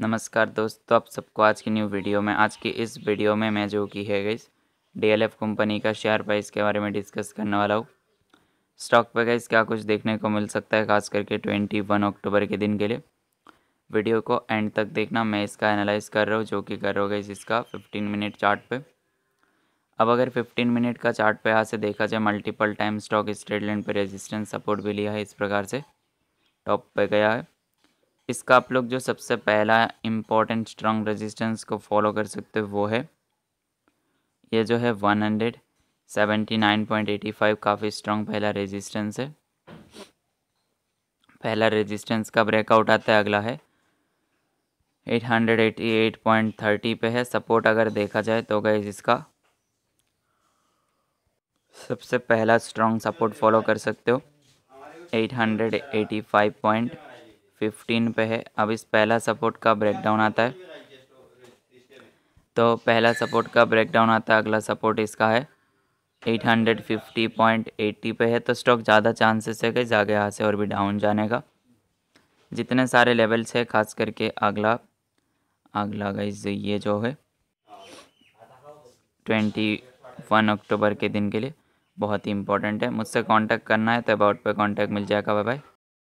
नमस्कार दोस्तों तो आप सबको आज की न्यू वीडियो में आज की इस वीडियो में मैं जो की है गई डी कंपनी का शेयर प्राइस के बारे में डिस्कस करने वाला हूँ स्टॉक पर गई क्या कुछ देखने को मिल सकता है खास करके ट्वेंटी वन अक्टूबर के दिन के लिए वीडियो को एंड तक देखना मैं इसका एनालाइज कर रहा हूँ जो कि कर रहा होगा इसका फिफ्टीन मिनट चार्ट पे अब अगर फिफ्टीन मिनट का चार्ट पे यहाँ से देखा जाए मल्टीपल टाइम स्टॉक इस ट्रेड लाइन पर रेजिस्टेंस सपोर्ट भी लिया है इस प्रकार से टॉप पर गया है इसका आप लोग जो सबसे पहला इम्पोर्टेंट स्ट्रॉन्ग रेजिस्टेंस को फॉलो कर सकते हो वो है ये जो है one hundred seventy nine point eighty five काफ़ी स्ट्रॉन्ग पहला रेजिस्टेंस है पहला रेजिस्टेंस का ब्रेकआउट आता है अगला है eight hundred eighty eight point thirty पे है सपोर्ट अगर देखा जाए तो गए इसका सबसे पहला स्ट्रॉन्ग सपोर्ट फॉलो कर सकते हो eight hundred eighty five point fifteen पे है अब इस पहला सपोर्ट का ब्रेकडाउन आता है तो पहला सपोर्ट का ब्रेकडाउन आता है अगला सपोर्ट इसका है eight hundred fifty point eighty पे है तो स्टॉक ज़्यादा चांसेस है कि जागे यहाँ से और भी डाउन जाने का जितने सारे लेवल्स है खास करके अगला अगला गई ये जो है ट्वेंटी वन अक्टूबर के दिन के लिए बहुत ही इंपॉर्टेंट है मुझसे कांटेक्ट करना है तो अबाउट पे कांटेक्ट मिल जाएगा बाय बाय